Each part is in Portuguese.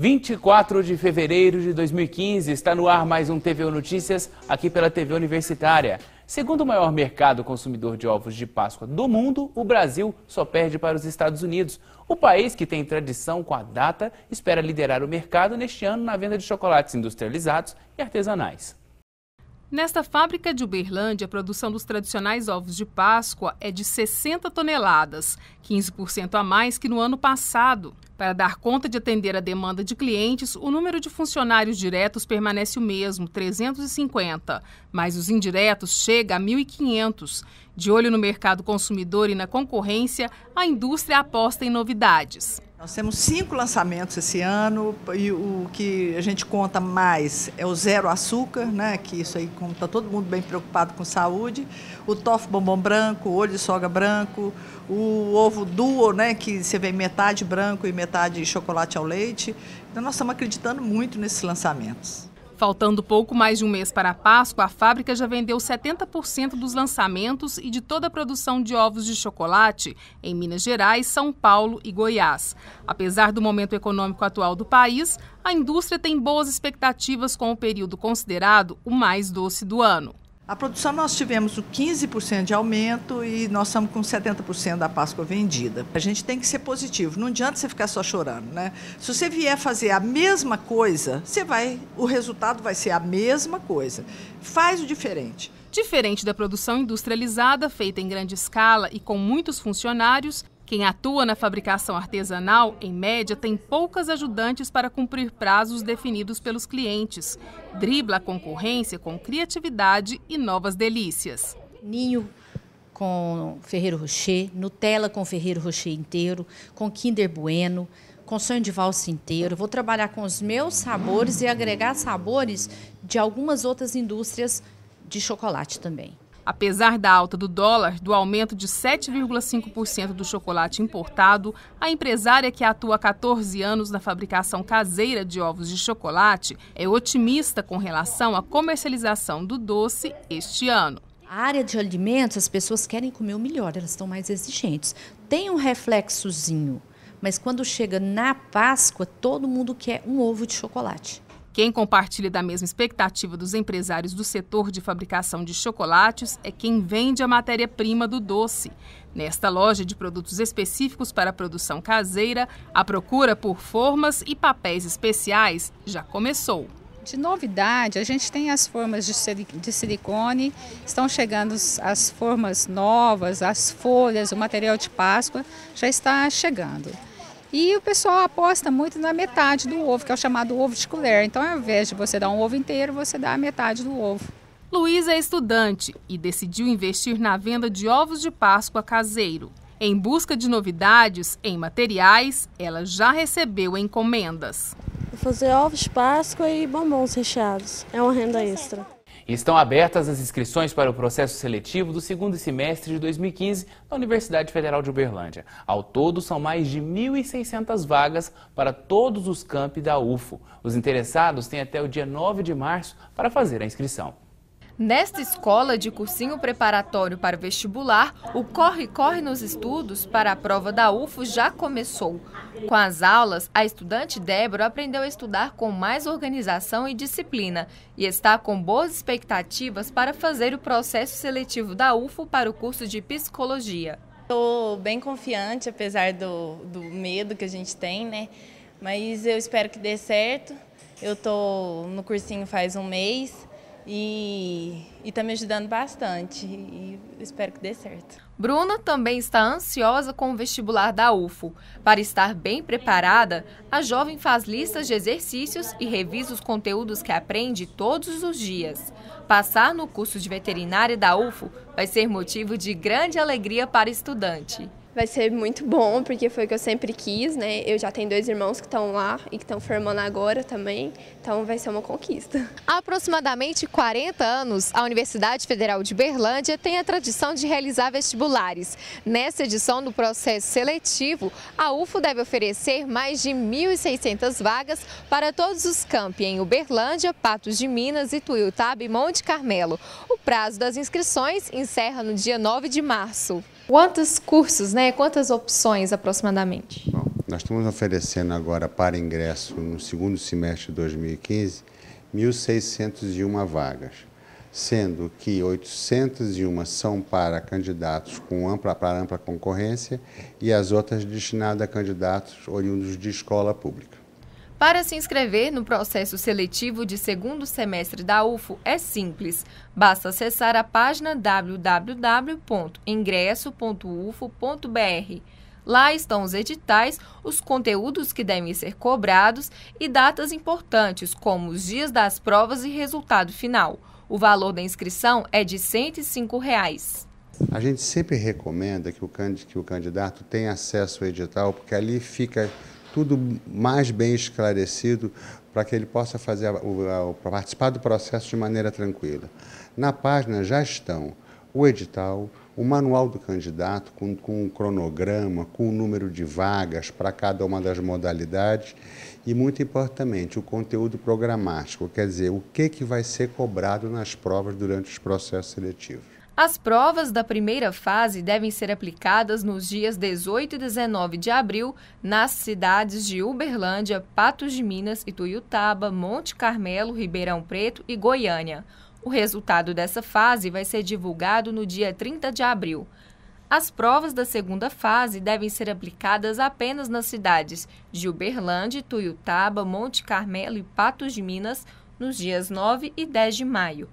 24 de fevereiro de 2015, está no ar mais um TVU Notícias, aqui pela TV Universitária. Segundo o maior mercado consumidor de ovos de Páscoa do mundo, o Brasil só perde para os Estados Unidos. O país, que tem tradição com a data, espera liderar o mercado neste ano na venda de chocolates industrializados e artesanais. Nesta fábrica de Uberlândia, a produção dos tradicionais ovos de Páscoa é de 60 toneladas, 15% a mais que no ano passado. Para dar conta de atender a demanda de clientes, o número de funcionários diretos permanece o mesmo, 350, mas os indiretos chega a 1.500. De olho no mercado consumidor e na concorrência, a indústria aposta em novidades. Nós temos cinco lançamentos esse ano e o que a gente conta mais é o zero açúcar, né? Que isso aí, como está todo mundo bem preocupado com saúde, o toffee bombom branco, o olho de soga branco, o ovo duo, né? Que você vê metade branco e metade chocolate ao leite. Então nós estamos acreditando muito nesses lançamentos. Faltando pouco mais de um mês para a Páscoa, a fábrica já vendeu 70% dos lançamentos e de toda a produção de ovos de chocolate em Minas Gerais, São Paulo e Goiás. Apesar do momento econômico atual do país, a indústria tem boas expectativas com o período considerado o mais doce do ano. A produção nós tivemos um 15% de aumento e nós estamos com 70% da Páscoa vendida. A gente tem que ser positivo, não adianta você ficar só chorando, né? Se você vier fazer a mesma coisa, você vai, o resultado vai ser a mesma coisa. Faz o diferente. Diferente da produção industrializada feita em grande escala e com muitos funcionários, quem atua na fabricação artesanal, em média, tem poucas ajudantes para cumprir prazos definidos pelos clientes. Dribla a concorrência com criatividade e novas delícias. Ninho com Ferreiro Rocher, Nutella com Ferreiro Rocher inteiro, com Kinder Bueno, com sonho de valsa inteiro. Vou trabalhar com os meus sabores e agregar sabores de algumas outras indústrias de chocolate também. Apesar da alta do dólar, do aumento de 7,5% do chocolate importado, a empresária que atua há 14 anos na fabricação caseira de ovos de chocolate é otimista com relação à comercialização do doce este ano. A área de alimentos, as pessoas querem comer o melhor, elas estão mais exigentes. Tem um reflexozinho, mas quando chega na Páscoa, todo mundo quer um ovo de chocolate. Quem compartilha da mesma expectativa dos empresários do setor de fabricação de chocolates é quem vende a matéria-prima do doce. Nesta loja de produtos específicos para a produção caseira, a procura por formas e papéis especiais já começou. De novidade, a gente tem as formas de silicone, estão chegando as formas novas, as folhas, o material de Páscoa já está chegando. E o pessoal aposta muito na metade do ovo, que é o chamado ovo de colher. Então, ao invés de você dar um ovo inteiro, você dá a metade do ovo. Luísa é estudante e decidiu investir na venda de ovos de Páscoa caseiro. Em busca de novidades em materiais, ela já recebeu encomendas. Vou fazer ovos de Páscoa e bombons recheados. É uma renda extra. Estão abertas as inscrições para o processo seletivo do segundo semestre de 2015 na Universidade Federal de Uberlândia. Ao todo, são mais de 1.600 vagas para todos os campi da UFO. Os interessados têm até o dia 9 de março para fazer a inscrição. Nesta escola de cursinho preparatório para vestibular, o corre-corre nos estudos para a prova da UFO já começou. Com as aulas, a estudante Débora aprendeu a estudar com mais organização e disciplina e está com boas expectativas para fazer o processo seletivo da UFO para o curso de psicologia. Estou bem confiante, apesar do, do medo que a gente tem, né? Mas eu espero que dê certo. Eu estou no cursinho faz um mês e está me ajudando bastante e espero que dê certo. Bruna também está ansiosa com o vestibular da UFO. Para estar bem preparada, a jovem faz listas de exercícios e revisa os conteúdos que aprende todos os dias. Passar no curso de veterinária da UFO vai ser motivo de grande alegria para estudante. Vai ser muito bom, porque foi o que eu sempre quis, né? Eu já tenho dois irmãos que estão lá e que estão formando agora também, então vai ser uma conquista. Há aproximadamente 40 anos, a Universidade Federal de Berlândia tem a tradição de realizar vestibulares. Nessa edição do processo seletivo, a UFO deve oferecer mais de 1.600 vagas para todos os campi em Uberlândia, Patos de Minas, Ituiutaba e Monte Carmelo. O prazo das inscrições encerra no dia 9 de março. Quantos cursos, né? quantas opções aproximadamente? Bom, nós estamos oferecendo agora para ingresso no segundo semestre de 2015 1.601 vagas, sendo que 801 são para candidatos com ampla, para ampla concorrência e as outras destinadas a candidatos oriundos de escola pública. Para se inscrever no processo seletivo de segundo semestre da UFO é simples. Basta acessar a página www.ingresso.ufo.br. Lá estão os editais, os conteúdos que devem ser cobrados e datas importantes, como os dias das provas e resultado final. O valor da inscrição é de R$ 105. Reais. A gente sempre recomenda que o, que o candidato tenha acesso ao edital, porque ali fica tudo mais bem esclarecido para que ele possa fazer o, participar do processo de maneira tranquila. Na página já estão o edital, o manual do candidato com, com o cronograma, com o número de vagas para cada uma das modalidades e, muito importante, o conteúdo programático, quer dizer, o que, que vai ser cobrado nas provas durante os processos seletivos. As provas da primeira fase devem ser aplicadas nos dias 18 e 19 de abril nas cidades de Uberlândia, Patos de Minas, Ituiutaba, Monte Carmelo, Ribeirão Preto e Goiânia. O resultado dessa fase vai ser divulgado no dia 30 de abril. As provas da segunda fase devem ser aplicadas apenas nas cidades de Uberlândia, Tuiutaba, Monte Carmelo e Patos de Minas nos dias 9 e 10 de maio.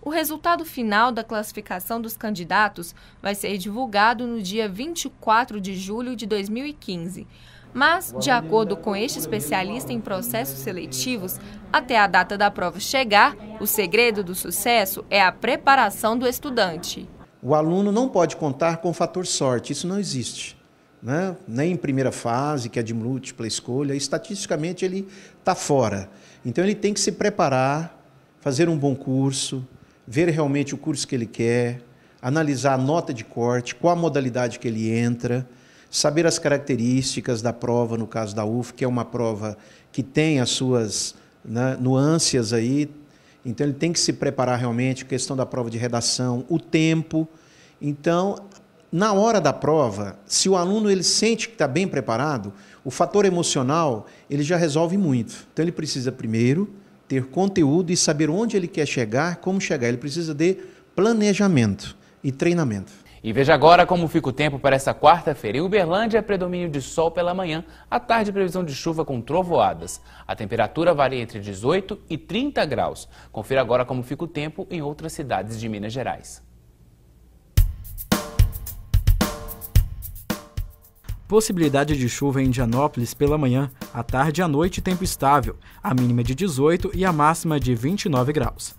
O resultado final da classificação dos candidatos vai ser divulgado no dia 24 de julho de 2015. Mas, de acordo com este especialista em processos seletivos, até a data da prova chegar, o segredo do sucesso é a preparação do estudante. O aluno não pode contar com o fator sorte, isso não existe. Né? nem em primeira fase, que é de múltipla escolha, estatisticamente ele está fora. Então ele tem que se preparar, fazer um bom curso, ver realmente o curso que ele quer, analisar a nota de corte, qual a modalidade que ele entra, saber as características da prova, no caso da UF, que é uma prova que tem as suas né, nuances aí, então ele tem que se preparar realmente, questão da prova de redação, o tempo. Então, na hora da prova, se o aluno ele sente que está bem preparado, o fator emocional ele já resolve muito. Então ele precisa primeiro ter conteúdo e saber onde ele quer chegar, como chegar. Ele precisa de planejamento e treinamento. E veja agora como fica o tempo para essa quarta-feira. Em Uberlândia, predomínio de sol pela manhã, à tarde previsão de chuva com trovoadas. A temperatura varia entre 18 e 30 graus. Confira agora como fica o tempo em outras cidades de Minas Gerais. Possibilidade de chuva em Indianópolis pela manhã, à tarde e à noite tempo estável, a mínima de 18 e a máxima de 29 graus.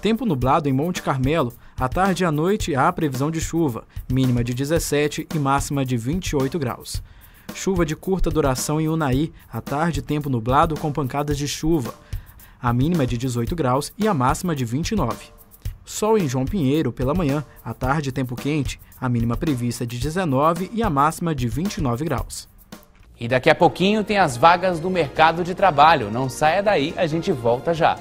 Tempo nublado em Monte Carmelo, à tarde e à noite há previsão de chuva, mínima de 17 e máxima de 28 graus. Chuva de curta duração em Unai, à tarde tempo nublado com pancadas de chuva, a mínima de 18 graus e a máxima de 29. Sol em João Pinheiro pela manhã, à tarde tempo quente, a mínima prevista de 19 e a máxima de 29 graus. E daqui a pouquinho tem as vagas do mercado de trabalho. Não saia daí, a gente volta já.